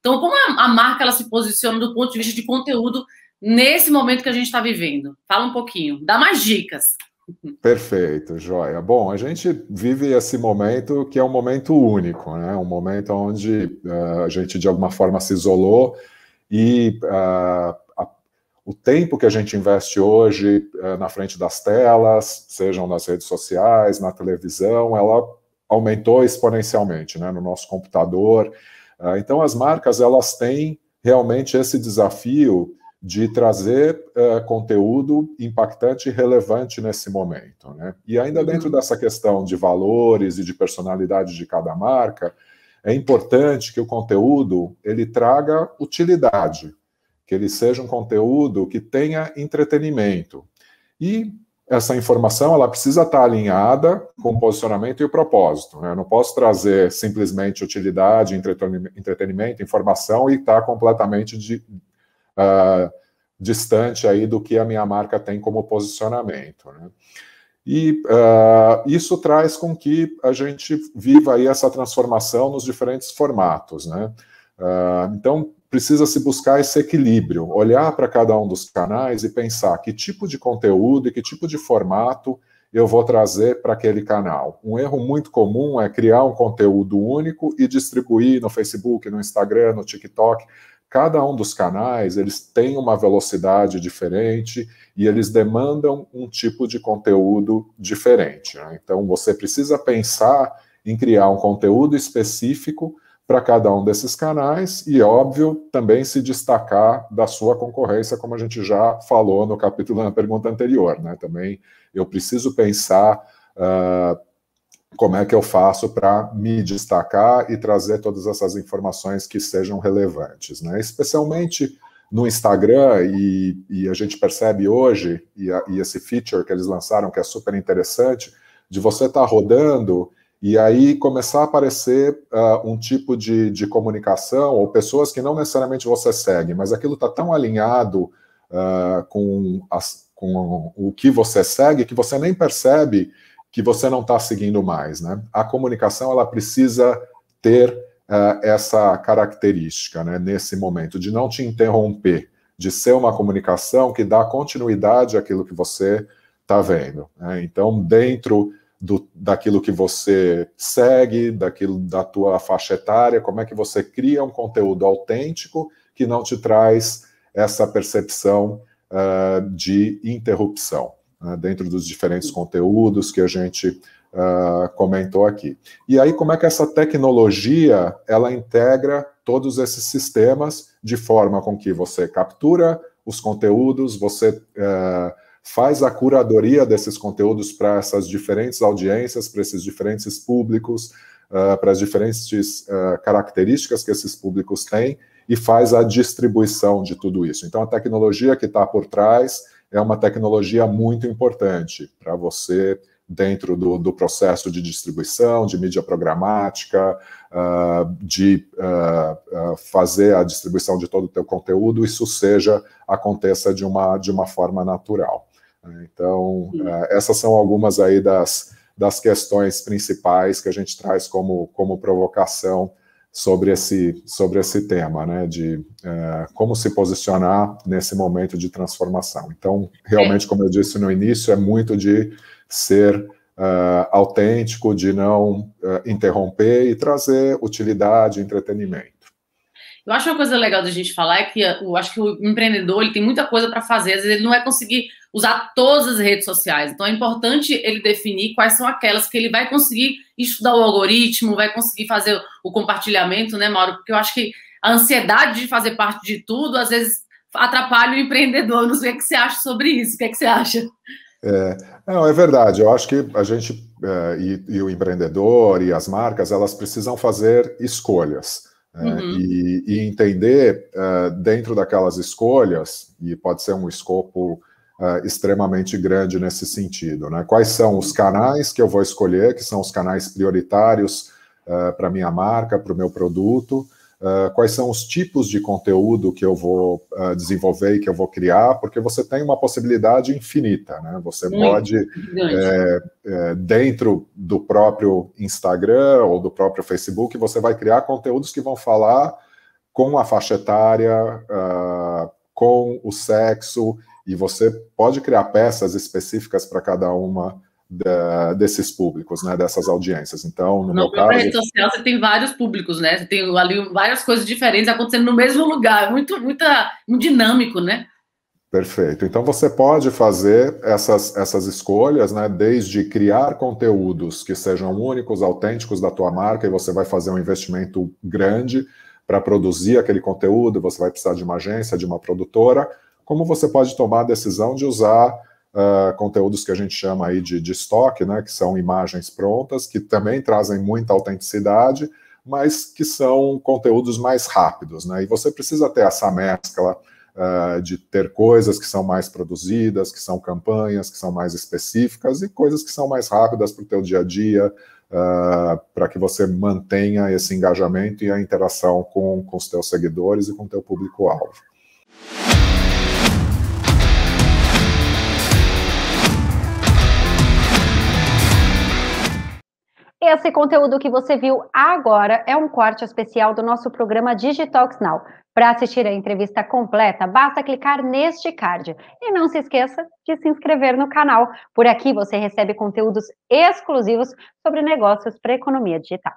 Então, como a, a marca ela se posiciona do ponto de vista de conteúdo nesse momento que a gente está vivendo? Fala um pouquinho, dá mais dicas. Perfeito, joia. Bom, a gente vive esse momento que é um momento único, né? Um momento onde uh, a gente de alguma forma se isolou e uh, a, o tempo que a gente investe hoje uh, na frente das telas, sejam nas redes sociais, na televisão, ela aumentou exponencialmente, né? No nosso computador. Ah, então, as marcas elas têm realmente esse desafio de trazer uh, conteúdo impactante e relevante nesse momento. Né? E ainda dentro uhum. dessa questão de valores e de personalidade de cada marca, é importante que o conteúdo ele traga utilidade, que ele seja um conteúdo que tenha entretenimento. E essa informação ela precisa estar alinhada com o uhum. posicionamento e o propósito. Né? Eu não posso trazer simplesmente utilidade, entretenimento, informação e estar tá completamente de, uh, distante aí do que a minha marca tem como posicionamento. Né? E uh, isso traz com que a gente viva aí essa transformação nos diferentes formatos. Né? Uh, então, precisa se buscar esse equilíbrio, olhar para cada um dos canais e pensar que tipo de conteúdo e que tipo de formato eu vou trazer para aquele canal. Um erro muito comum é criar um conteúdo único e distribuir no Facebook, no Instagram, no TikTok. Cada um dos canais, eles têm uma velocidade diferente e eles demandam um tipo de conteúdo diferente. Né? Então, você precisa pensar em criar um conteúdo específico para cada um desses canais e, óbvio, também se destacar da sua concorrência, como a gente já falou no capítulo na pergunta anterior. Né? Também eu preciso pensar uh, como é que eu faço para me destacar e trazer todas essas informações que sejam relevantes, né? especialmente no Instagram, e, e a gente percebe hoje, e, a, e esse feature que eles lançaram, que é super interessante, de você estar tá rodando e aí começar a aparecer uh, um tipo de, de comunicação, ou pessoas que não necessariamente você segue, mas aquilo está tão alinhado uh, com, as, com o que você segue que você nem percebe que você não está seguindo mais. Né? A comunicação ela precisa ter uh, essa característica né, nesse momento, de não te interromper, de ser uma comunicação que dá continuidade àquilo que você está vendo. Né? Então, dentro do, daquilo que você segue, daquilo da tua faixa etária, como é que você cria um conteúdo autêntico que não te traz essa percepção uh, de interrupção né, dentro dos diferentes conteúdos que a gente uh, comentou aqui. E aí como é que essa tecnologia ela integra todos esses sistemas de forma com que você captura os conteúdos, você uh, faz a curadoria desses conteúdos para essas diferentes audiências, para esses diferentes públicos, uh, ah, para as diferentes uh, características que esses públicos têm e faz a distribuição de tudo isso. Então, a tecnologia que está por trás é uma tecnologia muito importante para você dentro do, do, processo de distribuição, de mídia programática, uh, de uh, uh, fazer a distribuição de todo o teu conteúdo, isso seja aconteça de uma, de uma forma natural. Né? Então, é, essas são algumas aí das, das questões principais que a gente traz como, como provocação sobre esse, sobre esse tema, né, de uh, como se posicionar nesse momento de transformação. Então, realmente, é. como eu disse no início, é muito de ser uh, autêntico, de não uh, interromper e trazer utilidade, entretenimento. Eu acho uma coisa legal da gente falar é que eu acho que o empreendedor ele tem muita coisa para fazer, às vezes ele não vai conseguir usar todas as redes sociais. Então é importante ele definir quais são aquelas que ele vai conseguir estudar o algoritmo, vai conseguir fazer o compartilhamento, né, Mauro? Porque eu acho que a ansiedade de fazer parte de tudo, às vezes atrapalha o empreendedor. não sei o que você acha sobre isso. O que, é que você acha? É, não, é verdade. Eu acho que a gente é, e, e o empreendedor e as marcas elas precisam fazer escolhas. Né? Uhum. E, e, entender é, dentro daquelas escolhas, e pode ser um escopo uh, extremamente grande nesse sentido. Né? Quais são os canais que eu vou escolher, que são os canais prioritários uh, é, para minha marca, para o meu produto? Uh, quais são os tipos de conteúdo que eu vou uh, desenvolver e que eu vou criar, porque você tem uma possibilidade infinita, né? Você Muito pode, é, é, dentro do próprio Instagram ou do próprio Facebook, você vai criar conteúdos que vão falar com a faixa etária, uh, com o sexo e você pode criar peças específicas para cada uma da, desses públicos, né? Dessas audiências. Então, no não, meu caso. rede social você tem vários públicos, né? Você tem ali várias coisas diferentes acontecendo no mesmo lugar. Muito, muita, muito dinâmico, né? Perfeito. Então você pode fazer essas, essas escolhas, né? Desde criar conteúdos que sejam únicos, autênticos da tua marca, e você vai fazer um investimento grande para produzir aquele conteúdo, você vai precisar de uma agência, de uma produtora, como você pode tomar a decisão de usar uh, conteúdos que a gente chama aí de, de estoque, né, que são imagens prontas, que também trazem muita autenticidade, mas que são conteúdos mais rápidos, né, e você precisa ter essa mescla uh, de ter coisas que são mais produzidas, que são campanhas, que são mais específicas, e coisas que são mais rápidas para o teu dia a dia, Uh, ah, para que você mantenha esse engajamento e a interação com, com os teus seguidores e com o teu público-alvo. Esse conteúdo que você viu agora é um corte especial do nosso programa Digitalks Now. Para assistir a entrevista completa, basta clicar neste card. E não se esqueça de se inscrever no canal. Por aqui você recebe conteúdos exclusivos sobre negócios para economia digital.